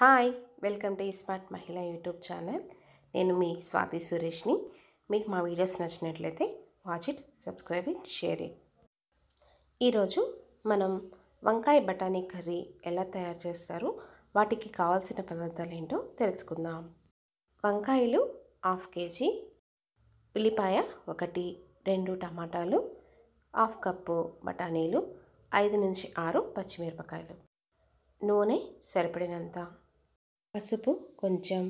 hi welcome to smart Mahila YouTube channel నేను మీ స్వాతి సురేష్ని మీకు మా వీడియోస్ నచ్చినట్లయితే watch it subscribe it share it ఈరోజు మనం వంకాయ బఠానీ కర్రీ ఎలా తయారు చేస్తారు వాటికి కావాల్సిన పదార్థాలు ఏంటో తెలుసుకుందాం వంకాయలు హాఫ్ కేజీ ఉల్లిపాయ ఒకటి రెండు టమాటాలు హాఫ్ కప్పు బఠానీలు ఐదు నుంచి ఆరు పచ్చిమిరపకాయలు నూనె సరిపడినంత పసుపు కొంచెం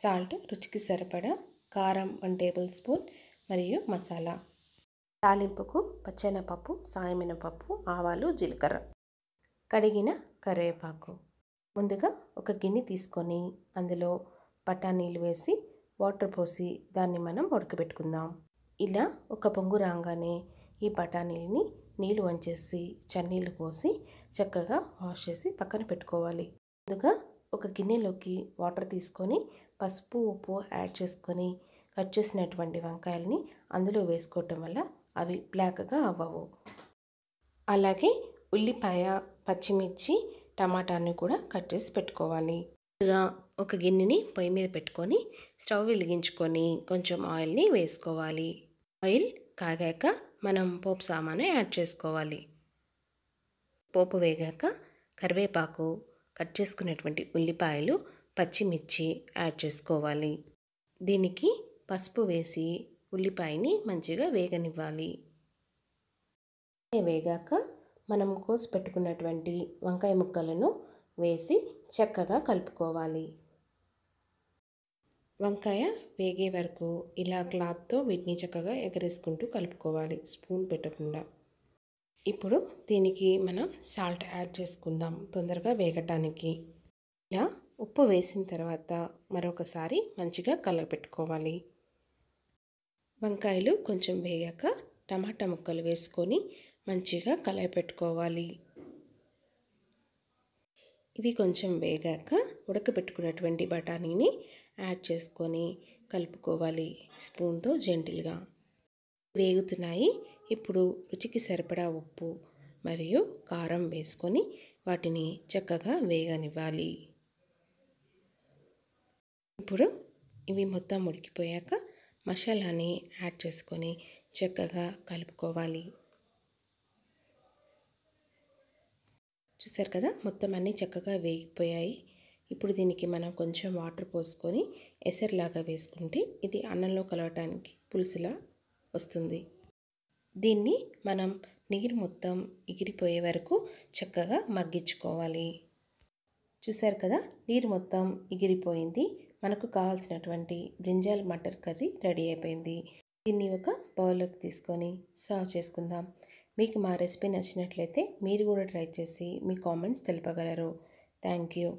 సాల్ట్ రుచికి సరిపడా కారం వన్ టేబుల్ స్పూన్ మరియు మసాలా తాలింపుకు పచ్చెనపప్పు సాయమినపప్పు ఆవాలు జీలకర్ర కడిగిన కరివేపాకు ముందుగా ఒక గిన్నె తీసుకొని అందులో పటానీలు వేసి వాటర్ పోసి దాన్ని మనం ఉడకబెట్టుకుందాం ఇలా ఒక పొంగు రాగానే ఈ బఠానీలని నీళ్ళు వంచేసి చన్నీళ్ళు పోసి చక్కగా వాష్ చేసి పక్కన పెట్టుకోవాలి ముందుగా ఒక గిన్నెలోకి వాటర్ తీసుకొని పసుపు ఉప్పు యాడ్ చేసుకొని కట్ చేసినటువంటి వంకాయలని అందులో వేసుకోవటం వల్ల అవి బ్లాక్గా అవ్వవు అలాగే ఉల్లిపాయ పచ్చిమిర్చి టమాటాని కూడా కట్ చేసి పెట్టుకోవాలి ముందుగా ఒక గిన్నెని పొయ్యి మీద పెట్టుకొని స్టవ్ వెలిగించుకొని కొంచెం ఆయిల్ని వేసుకోవాలి ఆయిల్ కాగాక మనం పోపు సామాను యాడ్ చేసుకోవాలి పోపు వేగాక కరివేపాకు కట్ చేసుకున్నటువంటి ఉల్లిపాయలు పచ్చిమిర్చి యాడ్ చేసుకోవాలి దీనికి పసుపు వేసి ఉల్లిపాయని మంచిగా వేగనివ్వాలి వేగాక మనం కోసి పెట్టుకున్నటువంటి వంకాయ ముక్కలను వేసి చక్కగా కలుపుకోవాలి వంకాయ వేగే వరకు ఇలా క్లాత్తో వీటిని చక్కగా ఎగరేసుకుంటూ కలుపుకోవాలి స్పూన్ పెట్టకుండా ఇప్పుడు దీనికి మనం సాల్ట్ యాడ్ చేసుకుందాం తొందరగా వేగటానికి ఇలా ఉప్పు వేసిన తర్వాత మరొకసారి మంచిగా కలగపెట్టుకోవాలి వంకాయలు కొంచెం వేగాక టమాటా ముక్కలు వేసుకొని మంచిగా కలగపెట్టుకోవాలి ఇవి కొంచెం వేగాక ఉడకబెట్టుకున్నటువంటి బఠానీని యాడ్ చేసుకొని కలుపుకోవాలి స్పూన్తో జెంటిల్గా వేగుతున్నాయి ఇప్పుడు రుచికి సరిపడా ఉప్పు మరియు కారం వేసుకొని వాటిని చక్కగా వేగనివ్వాలి ఇప్పుడు ఇవి మొత్తం ఉడికిపోయాక మసాలాని యాడ్ చేసుకొని చక్కగా కలుపుకోవాలి చూసారు కదా మొత్తం అన్నీ చక్కగా వేగిపోయాయి ఇప్పుడు దీనికి మనం కొంచెం వాటర్ పోసుకొని ఎసర్లాగా వేసుకుంటే ఇది అన్నంలో కలవటానికి పులుసులా వస్తుంది దీన్ని మనం నీరు మొత్తం ఎగిరిపోయే వరకు చక్కగా మగ్గించుకోవాలి చూశారు కదా నీరు మొత్తం ఎగిరిపోయింది మనకు కావాల్సినటువంటి బ్రింజాల్ మటర్ కర్రీ రెడీ అయిపోయింది దీన్ని ఒక బౌల్లోకి తీసుకొని సర్వ్ చేసుకుందాం మీకు మా రెసిపీ నచ్చినట్లయితే మీరు కూడా ట్రై చేసి మీ కామెంట్స్ తెలుపగలరు థ్యాంక్ యూ